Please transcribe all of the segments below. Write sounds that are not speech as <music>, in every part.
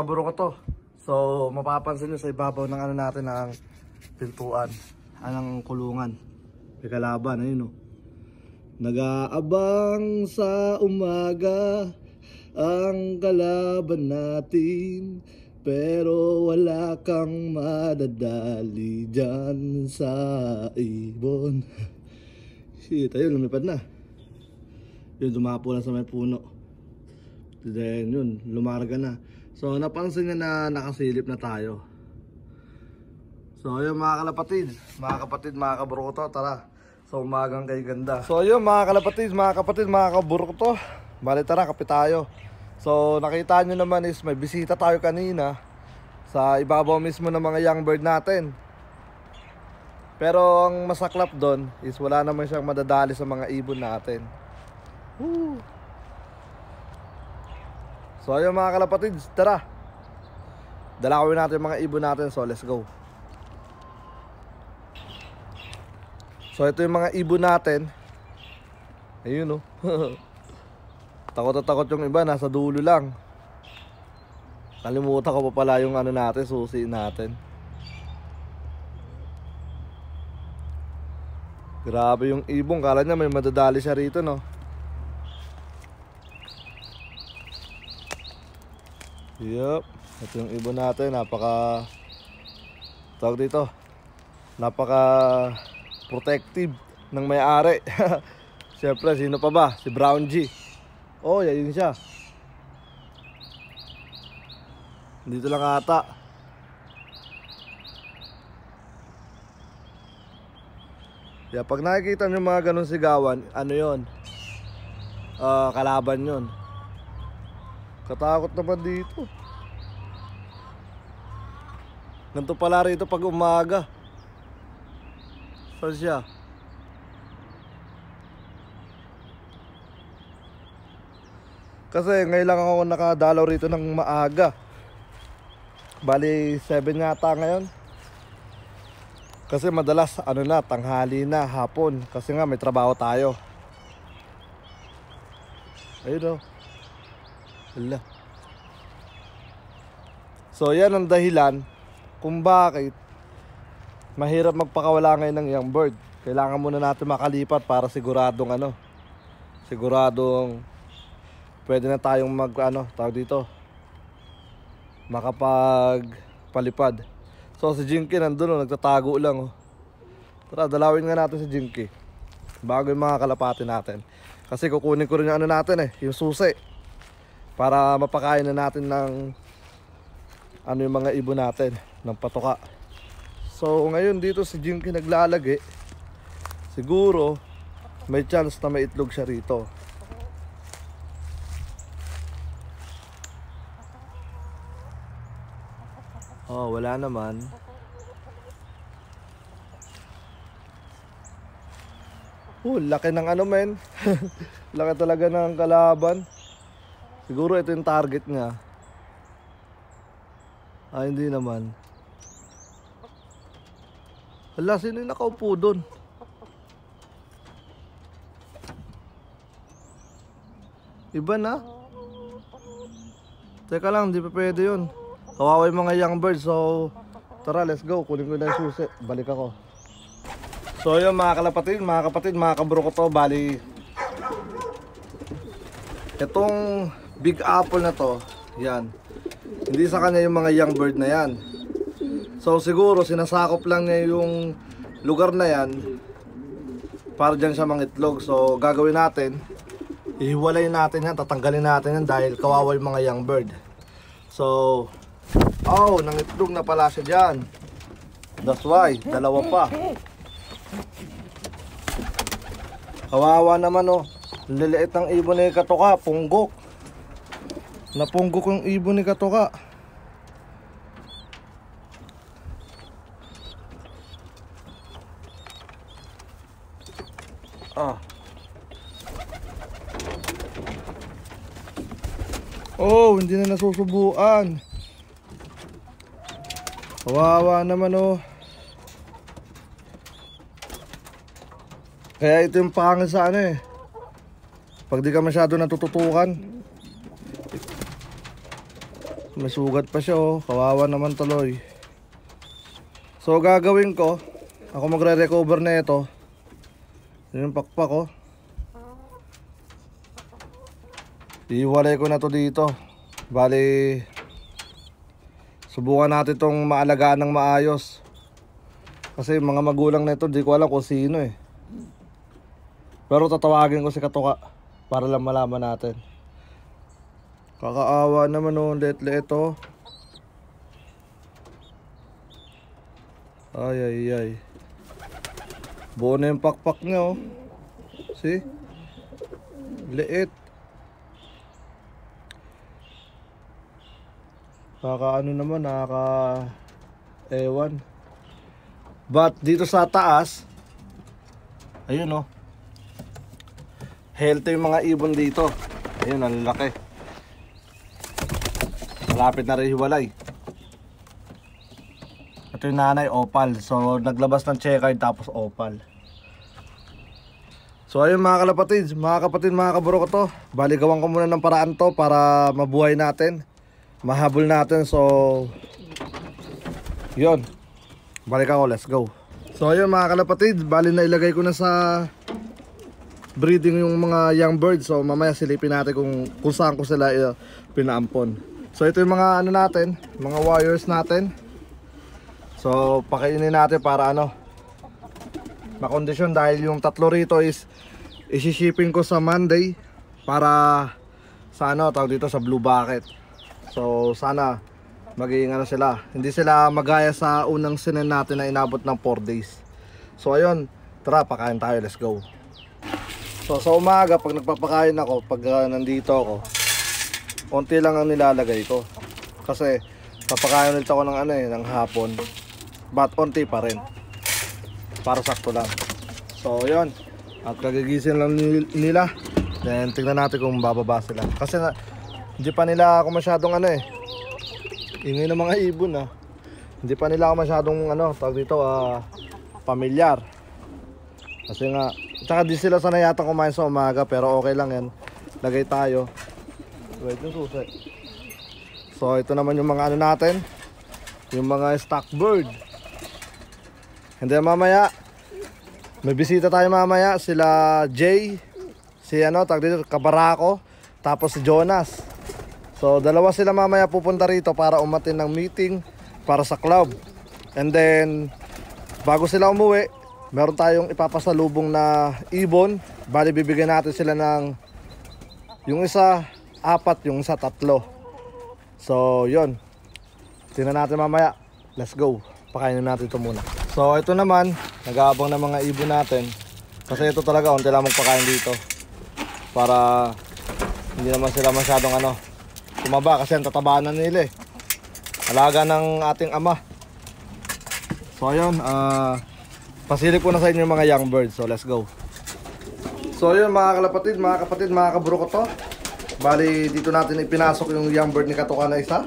kaburo ko to. So, mapapansin nyo sa ibabaw ng ano natin ang pintuan. Anong kulungan. May kalaban, ayun o. Oh. No? Nagaabang sa umaga ang kalaban natin pero wala kang madadali dyan sa ibon. <laughs> Shit, ayun, lumipad na. Yun, dumapo lang sa may puno. Then yun, lumarga na. So napansin nga na nakasilip na tayo. So ayun mga kalapatid, mga kapatid, mga kabroto, tara. So umagang kay ganda. So ayun mga kalapatid, mga kapatid, mga kabroto. Bali tara, kapit tayo. So nakita nyo naman is may bisita tayo kanina sa ibabaw mismo ng mga young bird natin. Pero ang masaklap doon is wala naman siyang madadali sa mga ibon natin. Woo! So ayun mga kalapatids, tara. Dalawin natin yung mga ibon natin. So let's go. So ito yung mga ibon natin. Ayun oh. <laughs> takot na takot yung iba, nasa dulo lang. Kalimutan ko pa pala yung ano natin, susi natin. Grabe yung ibon, kala niya may madadali siya rito no. Yup. Ito yung ibon natin. Napaka... Tawag dito. Napaka... Protective ng may-ari. <laughs> Siyempre, sino pa ba? Si Brown G. Oh, yun siya. Dito lang ata. Yeah, pag nakikita nyo mga ganun sigawan, ano yon? Uh, ah, kalaban yon. Katakot naman dito. Nanto pala rito pag umaga. Saan siya? Kasi ngayon lang ako nakadalaw rito ng maaga. Bali 7 yata ngayon. Kasi madalas ano na tanghali na hapon kasi nga may trabaho tayo. Ayun oh. Hala. So yan ang dahilan kung bakit mahirap magpakawala ngayon ng young bird. Kailangan muna natin makalipat para siguradong ano, siguradong pwede na tayong mag ano, tawag dito, makapagpalipad. So si Jinky nandun, oh, nagtatago lang. Oh. Tara, dalawin nga natin si Jinky bago yung mga kalapati natin. Kasi kukunin ko rin yung ano natin eh, yung susi. Para mapakain na natin ng ano yung mga ibon natin ng patoka so ngayon dito si Jinky naglalagay siguro may chance na may itlog siya rito oh wala naman Oh, laki ng ano men. <laughs> laki talaga ng kalaban. Siguro ito yung target niya. Ah, hindi naman. Wala, sino yung nakaupo doon? Iba na? Teka lang, di pa pwede yun. Kawawa yung mga young birds, so... Tara, let's go. Kunin ko na yung susi. Balik ako. So yun, mga kalapatid, mga kapatid, mga kabro ko to, bali... Itong Big Apple na to, yan. Hindi sa kanya yung mga young bird na yan So siguro sinasakop lang niya yung lugar na yan para dyan sa mangitlog. So gagawin natin, ihiwalay natin yan, tatanggalin natin yan dahil kawawa yung mga young bird. So, oh, nangitlog na pala siya dyan. That's why, dalawa pa. Kawawa naman oh. Liliit ng ibon ni Katoka, punggok. Napunggok yung ibon ni Katoka. Oh. Oh, hindi na nasusubuan. Kawawa naman oh. Kaya ito yung pangil sa ano eh. Pag di ka masyado natututukan. Masugat pa siya oh. Kawawa naman tuloy. So gagawin ko. Ako magre-recover na ito. Yun yung pakpak oh. Iwalay ko na to dito. Bali, subukan natin itong maalagaan ng maayos. Kasi mga magulang na ito, di ko alam kung sino eh. Pero tatawagin ko si Katoka para lang malaman natin. Kakaawa naman nung oh. letle ito. Oh. Ay, ay, ay. Buo na yung pakpak niya oh. See? Liit. Nakaka ano naman, nakaka ewan. But dito sa taas, ayun oh. Healthy yung mga ibon dito. Ayun, ang laki. Malapit na rin hiwalay. Ito yung nanay, opal. So, naglabas ng checkered tapos opal. So, ayun mga kalapatid, mga kapatid, mga kaburo ko to. Baligawan ko muna ng paraan to para mabuhay natin. Mahabol natin. So, yun. Balik ako, let's go. So, ayun mga kalapatid, bali na ilagay ko na sa breeding yung mga young birds. So, mamaya silipin natin kung, kung saan ko sila uh, pinaampon. So, ito yung mga ano natin, mga wires natin. So, pakainin natin para ano, makondisyon dahil yung tatlo rito is isi-shipping ko sa Monday para sa ano, tawag dito sa Blue Bucket. So, sana magiging ano sila. Hindi sila magaya sa unang sinan natin na inabot ng 4 days. So, ayun, tara, pakain tayo. Let's go. So, sa umaga, pag nagpapakain ako, pag uh, nandito ako, konti lang ang nilalagay ko. Kasi, papakain ulit ako ng ano eh, ng hapon but onti pa rin para sakto lang so yun at kagigising lang nila then tignan natin kung bababa sila kasi na, hindi pa nila ako masyadong ano eh ingay ng mga ibon ah hindi pa nila ako masyadong ano tawag dito ah pamilyar kasi nga tsaka di sila sana yata kumain sa umaga pero okay lang yan lagay tayo wait yung susi so ito naman yung mga ano natin yung mga stock bird And then mamaya, may bisita tayo mamaya. Sila Jay, si ano, tag dito, Kabarako, tapos si Jonas. So, dalawa sila mamaya pupunta rito para umatin ng meeting para sa club. And then, bago sila umuwi, meron tayong ipapasalubong na ibon. Bali, bibigyan natin sila ng yung isa, apat, yung isa, tatlo. So, yon Tingnan natin mamaya. Let's go. Pakainin natin ito muna. So ito naman, nag-aabang ng mga ibon natin. Kasi ito talaga, unti lang magpakain dito. Para hindi naman sila masyadong ano, tumaba kasi ang tatabanan nila eh. Alaga ng ating ama. So ayun, uh, pasilip ko na sa inyo yung mga young birds. So let's go. So ayun mga kalapatid, mga kapatid, mga kabro ko to. Bali dito natin ipinasok yung young bird ni Katuka na isa.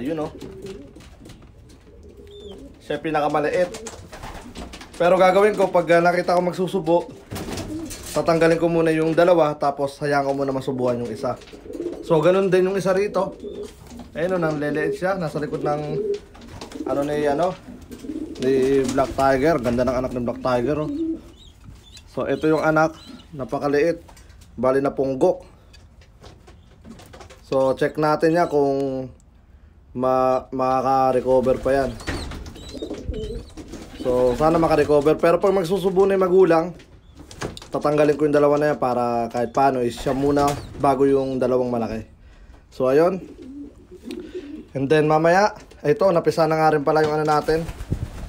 Ayun oh. Siya pinakamaliit. Pero gagawin ko, pag ah, nakita ko magsusubo, tatanggalin ko muna yung dalawa, tapos hayaan ko muna masubuan yung isa. So, ganun din yung isa rito. Ayun, nang leleet siya. Nasa likod ng, ano ni, ano, ni Black Tiger. Ganda ng anak ng Black Tiger, oh. So, ito yung anak. Napakaliit. Bali na punggok. So, check natin niya kung ma makaka-recover pa yan. So, sana makarecover. Pero pag magsusubo na yung magulang, tatanggalin ko yung dalawa na yan para kahit paano is siya muna bago yung dalawang malaki. So, ayun. And then, mamaya, ito, napisa na nga rin pala yung ano natin.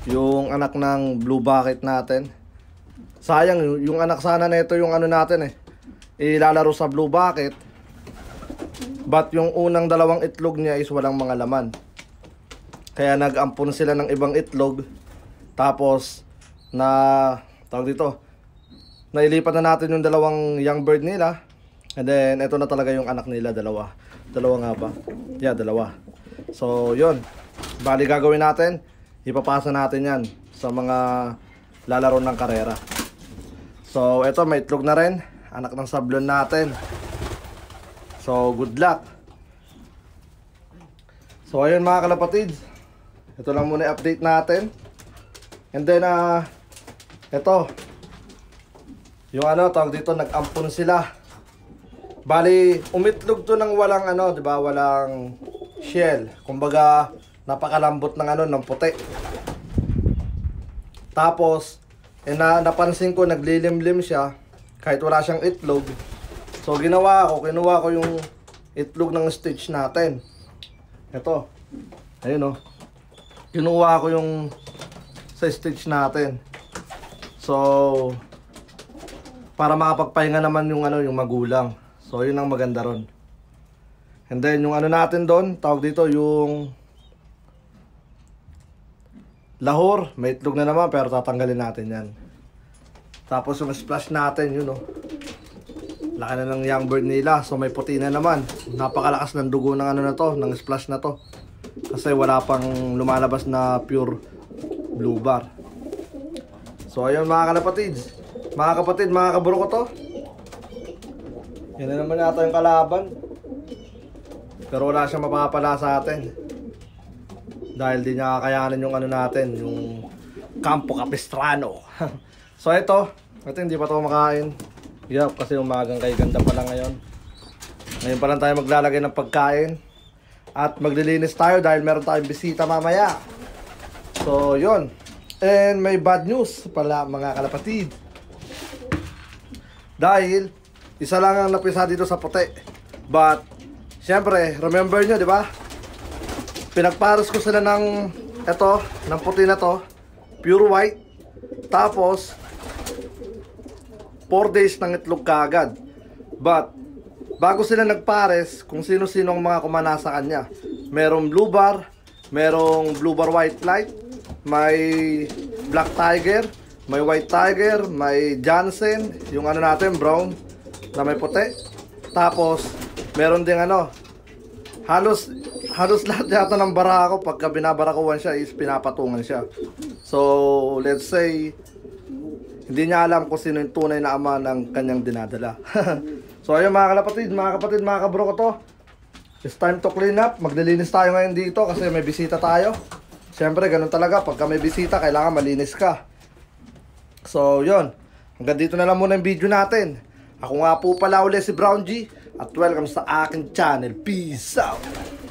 Yung anak ng blue bucket natin. Sayang, yung anak sana na ito yung ano natin eh. Ilalaro sa blue bucket. But yung unang dalawang itlog niya is walang mga laman. Kaya nag-ampon sila ng ibang itlog tapos na tawag dito, nailipat na natin yung dalawang young bird nila. And then ito na talaga yung anak nila, dalawa. Dalawa nga ba? Yeah, dalawa. So, 'yun. Bali gagawin natin, ipapasa natin 'yan sa mga lalaro ng karera. So, ito may itlog na rin, anak ng sablon natin. So, good luck. So, ayun mga kalapatid. Ito lang muna update natin. And then, ah, uh, ito. Yung ano, tawag dito, nag-ampon sila. Bali, umitlog to ng walang ano, di ba? Walang shell. Kumbaga, napakalambot ng ano, ng puti. Tapos, eh, na, napansin ko, naglilimlim siya. Kahit wala siyang itlog. So, ginawa ko, kinuha ko yung itlog ng stitch natin. Ito. Ayun, oh. Kinuha ko yung sa stitch natin. So, para makapagpahinga naman yung ano yung magulang. So, yun ang maganda ron. And then, yung ano natin doon, tawag dito yung lahor. May itlog na naman, pero tatanggalin natin yan. Tapos, yung splash natin, yun Oh. Laki na ng young bird nila. So, may puti na naman. Napakalakas ng dugo ng ano na to, ng splash na to. Kasi wala pang lumalabas na pure blue bar. So ayun mga kalapatid, mga kapatid, mga kaburo ko to. Yan na naman yata yung kalaban. Pero wala siyang mapapala sa atin. Dahil di niya kakayanin yung ano natin, yung Campo Capistrano. <laughs> so ito, ito hindi pa to makain. Yup, kasi umagang kay ganda pa lang ngayon. Ngayon pa lang tayo maglalagay ng pagkain. At maglilinis tayo dahil meron tayong bisita mamaya. So, yon And may bad news pala mga kalapatid. Dahil, isa lang ang napisa dito sa puti. But, syempre, remember nyo, di ba? Pinagparos ko sila ng, ito, ng puti na to. Pure white. Tapos, 4 days ng itlog kaagad. But, bago sila nagpares, kung sino-sino ang mga kumana sa kanya. Merong blue bar, merong blue bar white light, may black tiger, may white tiger, may Johnson, yung ano natin, brown, na may puti. Tapos, meron ding ano, halos, halos <laughs> lahat yata ng barako, pagka binabarakuhan siya, is pinapatungan siya. So, let's say, hindi niya alam kung sino yung tunay na ama ng kanyang dinadala. <laughs> so, ayun mga kalapatid, mga kapatid, mga kabro ko to. It's time to clean up. Maglilinis tayo ngayon dito kasi may bisita tayo. Siyempre, ganun talaga. Pagka may bisita, kailangan malinis ka. So, yon Hanggang dito na lang muna yung video natin. Ako nga po pala ulit si Brown G. At welcome sa aking channel. Peace out!